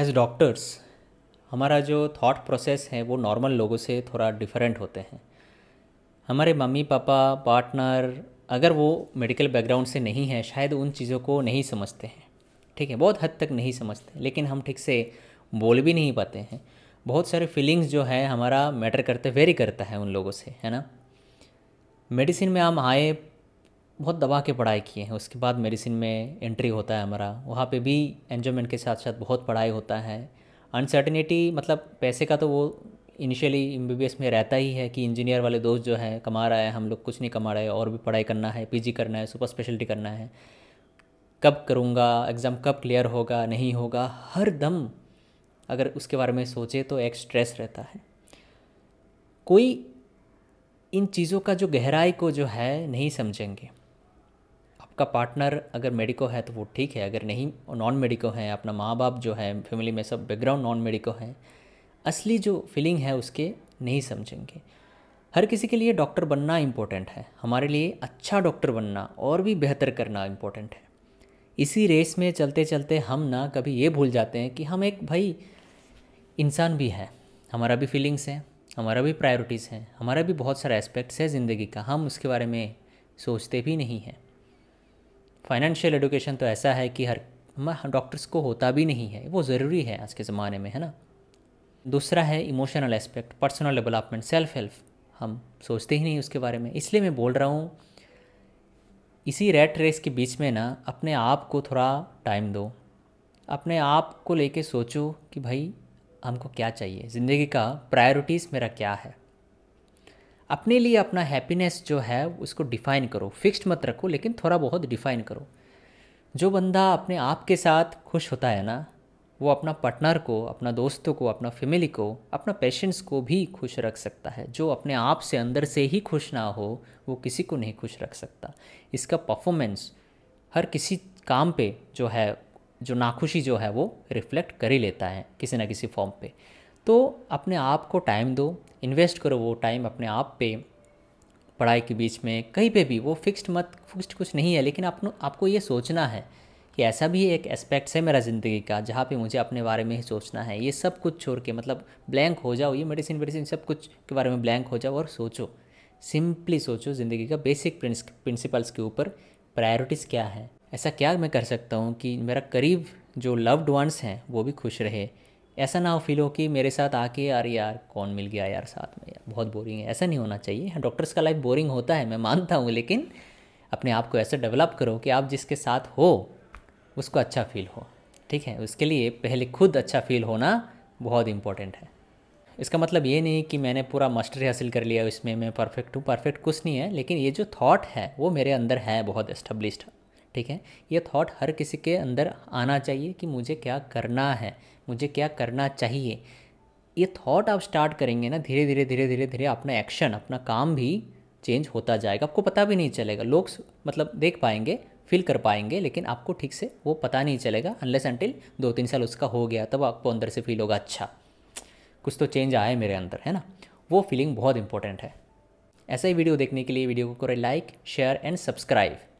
as doctors हमारा जो thought process है वो नॉर्मल लोगों से थोड़ा डिफरेंट होते हैं हमारे मम्मी पापा पार्टनर अगर वो मेडिकल बैकग्राउंड से नहीं है शायद उन चीज़ों को नहीं समझते हैं ठीक है बहुत हद तक नहीं समझते लेकिन हम ठीक से बोल भी नहीं पाते हैं बहुत सारे फीलिंग्स जो है हमारा मैटर करते वेरी करता है उन लोगों से है ना मेडिसिन में हम आए बहुत दबा के पढ़ाई किए हैं उसके बाद मेडिसिन में एंट्री होता है हमारा वहाँ पे भी एन्जॉयमेंट के साथ साथ बहुत पढ़ाई होता है अनसर्टिनिटी मतलब पैसे का तो वो इनिशियली एम में रहता ही है कि इंजीनियर वाले दोस्त जो हैं कमा रहा है हम लोग कुछ नहीं कमा रहे और भी पढ़ाई करना है जी करना है सुपर स्पेशलिटी करना है कब करूँगा एग्ज़ाम कब क्लियर होगा नहीं होगा हर दम अगर उसके बारे में सोचे तो एक स्ट्रेस रहता है कोई इन चीज़ों का जो गहराई को जो है नहीं समझेंगे आपका पार्टनर अगर मेडिको है तो वो ठीक है अगर नहीं नॉन मेडिको है अपना माँ बाप जो है फैमिली में सब बैकग्राउंड नॉन मेडिको है असली जो फीलिंग है उसके नहीं समझेंगे हर किसी के लिए डॉक्टर बनना इम्पोर्टेंट है हमारे लिए अच्छा डॉक्टर बनना और भी बेहतर करना इम्पोर्टेंट है इसी रेस में चलते चलते हम ना कभी ये भूल जाते हैं कि हम एक भाई इंसान भी हैं हमारा भी फीलिंग्स हैं हमारा भी प्रायोरिटीज़ हैं हमारा भी बहुत सारा एस्पेक्ट्स है ज़िंदगी का हम उसके बारे में सोचते भी नहीं हैं फाइनेंशियल एडुकेशन तो ऐसा है कि हर डॉक्टर्स को होता भी नहीं है वो ज़रूरी है आज के ज़माने में है ना दूसरा है emotional aspect personal development self help हम सोचते ही नहीं उसके बारे में इसलिए मैं बोल रहा हूँ इसी रेट रेस के बीच में ना अपने आप को थोड़ा टाइम दो अपने आप को लेके सोचो कि भाई हमको क्या चाहिए ज़िंदगी का प्रायोरिटीज़ मेरा क्या है अपने लिए अपना हैप्पीनेस जो है उसको डिफ़ाइन करो फिक्स्ड मत रखो लेकिन थोड़ा बहुत डिफ़ाइन करो जो बंदा अपने आप के साथ खुश होता है ना वो अपना पार्टनर को अपना दोस्तों को अपना फैमिली को अपना पेशेंट्स को भी खुश रख सकता है जो अपने आप से अंदर से ही खुश ना हो वो किसी को नहीं खुश रख सकता इसका परफॉर्मेंस हर किसी काम पे जो है जो नाखुशी जो है वो रिफ्लेक्ट कर ही लेता है किसी ना किसी फॉर्म पे तो अपने आप को टाइम दो इन्वेस्ट करो वो टाइम अपने आप पे पढ़ाई के बीच में कहीं पे भी वो फिक्स्ड मत फिक्स्ड कुछ नहीं है लेकिन आपको आपको ये सोचना है कि ऐसा भी एक एस्पेक्ट्स है मेरा ज़िंदगी का जहाँ पे मुझे अपने बारे में ही सोचना है ये सब कुछ छोड़ के मतलब ब्लैंक हो जाओ ये मेडिसिन वेडिसिन सब कुछ के बारे में ब्लैंक हो जाओ और सोचो सिंपली सोचो ज़िंदगी का बेसिक प्रिंसिपल्स के ऊपर प्रायोरिटीज़ क्या है ऐसा क्या मैं कर सकता हूँ कि मेरा करीब जो लव्ड वंस हैं वो भी खुश रहे ऐसा ना फील हो कि मेरे साथ आके यार यार कौन मिल गया यार साथ में यार बहुत बोरिंग है ऐसा नहीं होना चाहिए डॉक्टर्स हाँ, का लाइफ बोरिंग होता है मैं मानता हूँ लेकिन अपने आप को ऐसा डेवलप करो कि आप जिसके साथ हो उसको अच्छा फील हो ठीक है उसके लिए पहले खुद अच्छा फील होना बहुत इम्पॉर्टेंट है इसका मतलब ये नहीं कि मैंने पूरा मास्टरी हासिल कर लिया इसमें मैं परफेक्ट हूँ परफेक्ट कुछ नहीं है लेकिन ये जो थॉट है वो मेरे अंदर है बहुत इस्टब्लिश्ड ठीक है ये थॉट हर किसी के अंदर आना चाहिए कि मुझे क्या करना है मुझे क्या करना चाहिए ये थॉट आप स्टार्ट करेंगे ना धीरे धीरे धीरे धीरे धीरे अपना एक्शन अपना काम भी चेंज होता जाएगा आपको पता भी नहीं चलेगा लोग मतलब देख पाएंगे फील कर पाएंगे लेकिन आपको ठीक से वो पता नहीं चलेगा अनलेस अनटिल दो तीन साल उसका हो गया तब आपको अंदर से फील होगा अच्छा कुछ तो चेंज आया है मेरे अंदर है ना वो फीलिंग बहुत इंपॉर्टेंट है ऐसा ही वीडियो देखने के लिए वीडियो को करें लाइक शेयर एंड सब्सक्राइब